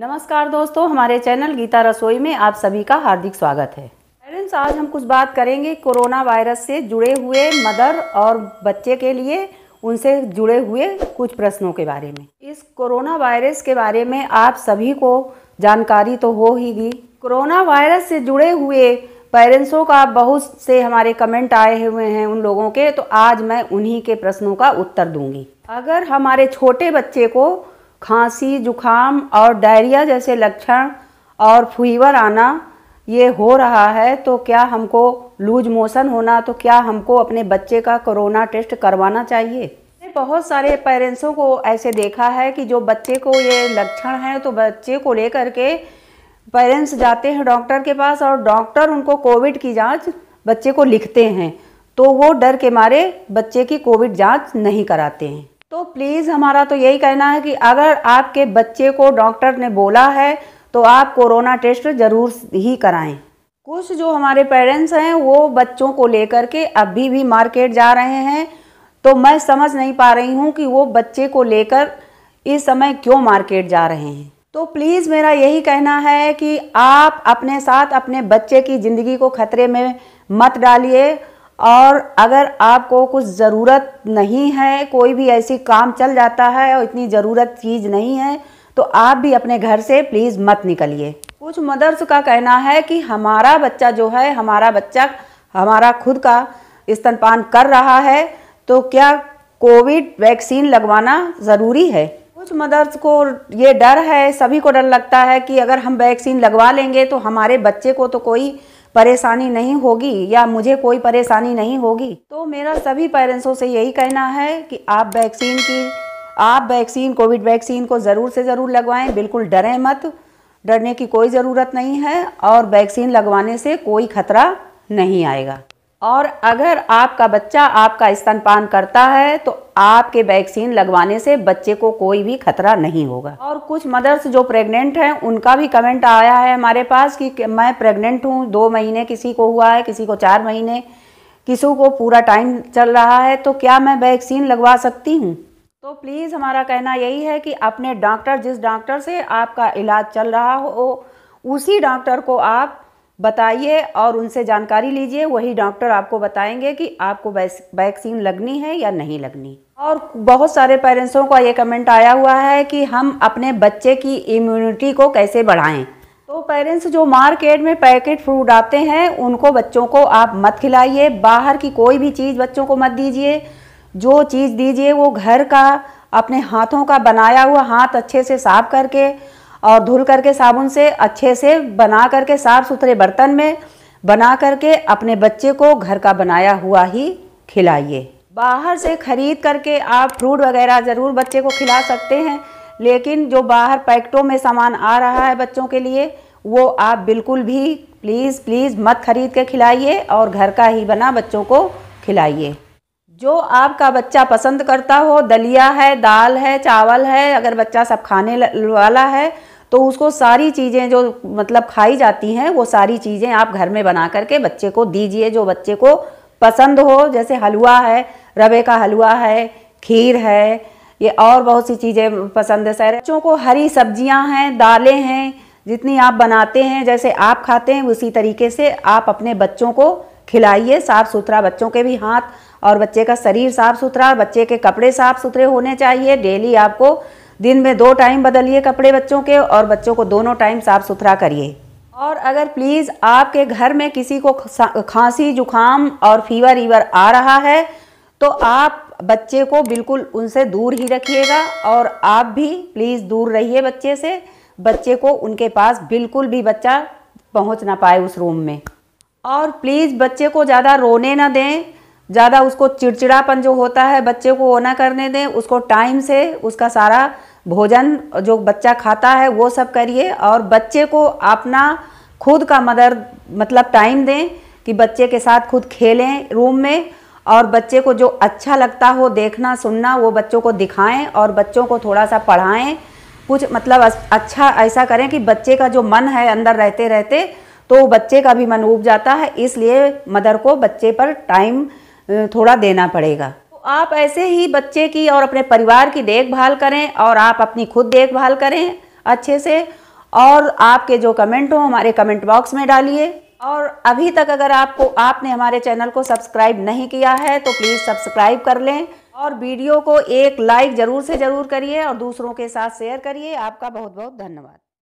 नमस्कार दोस्तों हमारे चैनल गीता रसोई में आप सभी का हार्दिक स्वागत है पेरेंट्स आज हम कुछ बात करेंगे कोरोना वायरस से जुड़े हुए मदर और बच्चे के लिए उनसे जुड़े हुए कुछ प्रश्नों के बारे में इस कोरोना वायरस के बारे में आप सभी को जानकारी तो हो ही गई कोरोना वायरस से जुड़े हुए पेरेंट्सों का बहुत से हमारे कमेंट आए हुए हैं उन लोगों के तो आज मैं उन्हीं के प्रश्नों का उत्तर दूंगी अगर हमारे छोटे बच्चे को खांसी जुखाम और डायरिया जैसे लक्षण और फीवर आना ये हो रहा है तो क्या हमको लूज मोशन होना तो क्या हमको अपने बच्चे का कोरोना टेस्ट करवाना चाहिए बहुत सारे पेरेंट्सों को ऐसे देखा है कि जो बच्चे को ये लक्षण हैं तो बच्चे को लेकर के पेरेंट्स जाते हैं डॉक्टर के पास और डॉक्टर उनको कोविड की जांच बच्चे को लिखते हैं तो वो डर के मारे बच्चे की कोविड जांच नहीं कराते हैं तो प्लीज़ हमारा तो यही कहना है कि अगर आपके बच्चे को डॉक्टर ने बोला है तो आप कोरोना टेस्ट ज़रूर ही कराएं कुछ जो हमारे पेरेंट्स हैं वो बच्चों को लेकर के अभी भी मार्केट जा रहे हैं तो मैं समझ नहीं पा रही हूँ कि वो बच्चे को लेकर इस समय क्यों मार्केट जा रहे हैं तो प्लीज़ मेरा यही कहना है कि आप अपने साथ अपने बच्चे की ज़िंदगी को खतरे में मत डालिए और अगर आपको कुछ ज़रूरत नहीं है कोई भी ऐसी काम चल जाता है और इतनी ज़रूरत चीज़ नहीं है तो आप भी अपने घर से प्लीज़ मत निकलिए कुछ मदर्स का कहना है कि हमारा बच्चा जो है हमारा बच्चा हमारा खुद का स्तनपान कर रहा है तो क्या कोविड वैक्सीन लगवाना ज़रूरी है कुछ मदर्स को ये डर है सभी को डर लगता है कि अगर हम वैक्सीन लगवा लेंगे तो हमारे बच्चे को तो कोई परेशानी नहीं होगी या मुझे कोई परेशानी नहीं होगी तो मेरा सभी पेरेंट्सों से यही कहना है कि आप वैक्सीन की आप वैक्सीन कोविड वैक्सीन को ज़रूर से ज़रूर लगवाएं बिल्कुल डरें मत डरने की कोई ज़रूरत नहीं है और वैक्सीन लगवाने से कोई खतरा नहीं आएगा और अगर आपका बच्चा आपका स्तनपान करता है तो आपके वैक्सीन लगवाने से बच्चे को कोई भी खतरा नहीं होगा और कुछ मदर्स जो प्रेग्नेंट हैं उनका भी कमेंट आया है हमारे पास कि मैं प्रेग्नेंट हूँ दो महीने किसी को हुआ है किसी को चार महीने किसी को पूरा टाइम चल रहा है तो क्या मैं वैक्सीन लगवा सकती हूँ तो प्लीज़ हमारा कहना यही है कि अपने डॉक्टर जिस डॉक्टर से आपका इलाज चल रहा हो उसी डॉक्टर को आप बताइए और उनसे जानकारी लीजिए वही डॉक्टर आपको बताएंगे कि आपको वैक्सीन लगनी है या नहीं लगनी और बहुत सारे पेरेंट्सों का ये कमेंट आया हुआ है कि हम अपने बच्चे की इम्यूनिटी को कैसे बढ़ाएं तो पेरेंट्स जो मार्केट में पैकेट फ्रूट आते हैं उनको बच्चों को आप मत खिलाइए बाहर की कोई भी चीज़ बच्चों को मत दीजिए जो चीज़ दीजिए वो घर का अपने हाथों का बनाया हुआ हाथ अच्छे से साफ करके और धुल करके साबुन से अच्छे से बना करके साफ़ सुथरे बर्तन में बना करके अपने बच्चे को घर का बनाया हुआ ही खिलाइए बाहर से खरीद करके आप फ्रूट वगैरह ज़रूर बच्चे को खिला सकते हैं लेकिन जो बाहर पैकेटों में सामान आ रहा है बच्चों के लिए वो आप बिल्कुल भी प्लीज़ प्लीज़ मत खरीद के खिलाइए और घर का ही बना बच्चों को खिलाइए जो आपका बच्चा पसंद करता हो दलिया है दाल है चावल है अगर बच्चा सब खाने वाला है तो उसको सारी चीज़ें जो मतलब खाई जाती हैं वो सारी चीज़ें आप घर में बना करके बच्चे को दीजिए जो बच्चे को पसंद हो जैसे हलवा है रवे का हलवा है खीर है ये और बहुत सी चीज़ें पसंद है सर बच्चों को हरी सब्जियां हैं दालें हैं जितनी आप बनाते हैं जैसे आप खाते हैं उसी तरीके से आप अपने बच्चों को खिलाइए साफ़ सुथरा बच्चों के भी हाथ और बच्चे का शरीर साफ़ सुथरा बच्चे के कपड़े साफ़ सुथरे होने चाहिए डेली आपको दिन में दो टाइम बदलिए कपड़े बच्चों के और बच्चों को दोनों टाइम साफ़ सुथरा करिए और अगर प्लीज़ आपके घर में किसी को खांसी जुकाम और फीवर ईवर आ रहा है तो आप बच्चे को बिल्कुल उनसे दूर ही रखिएगा और आप भी प्लीज़ दूर रहिए बच्चे से बच्चे को उनके पास बिल्कुल भी बच्चा पहुंच ना पाए उस रूम में और प्लीज़ बच्चे को ज़्यादा रोने ना दें ज़्यादा उसको चिड़चिड़ापन जो होता है बच्चे को वो ना करने दें उसको टाइम से उसका सारा भोजन जो बच्चा खाता है वो सब करिए और बच्चे को अपना खुद का मदर मतलब टाइम दें कि बच्चे के साथ खुद खेलें रूम में और बच्चे को जो अच्छा लगता हो देखना सुनना वो बच्चों को दिखाएं और बच्चों को थोड़ा सा पढ़ाएं कुछ मतलब अच्छा ऐसा करें कि बच्चे का जो मन है अंदर रहते रहते तो बच्चे का भी मन उब जाता है इसलिए मदर को बच्चे पर टाइम थोड़ा देना पड़ेगा तो आप ऐसे ही बच्चे की और अपने परिवार की देखभाल करें और आप अपनी खुद देखभाल करें अच्छे से और आपके जो कमेंट हो हमारे कमेंट बॉक्स में डालिए और अभी तक अगर आपको आपने हमारे चैनल को सब्सक्राइब नहीं किया है तो प्लीज़ सब्सक्राइब कर लें और वीडियो को एक लाइक ज़रूर से ज़रूर करिए और दूसरों के साथ शेयर करिए आपका बहुत बहुत धन्यवाद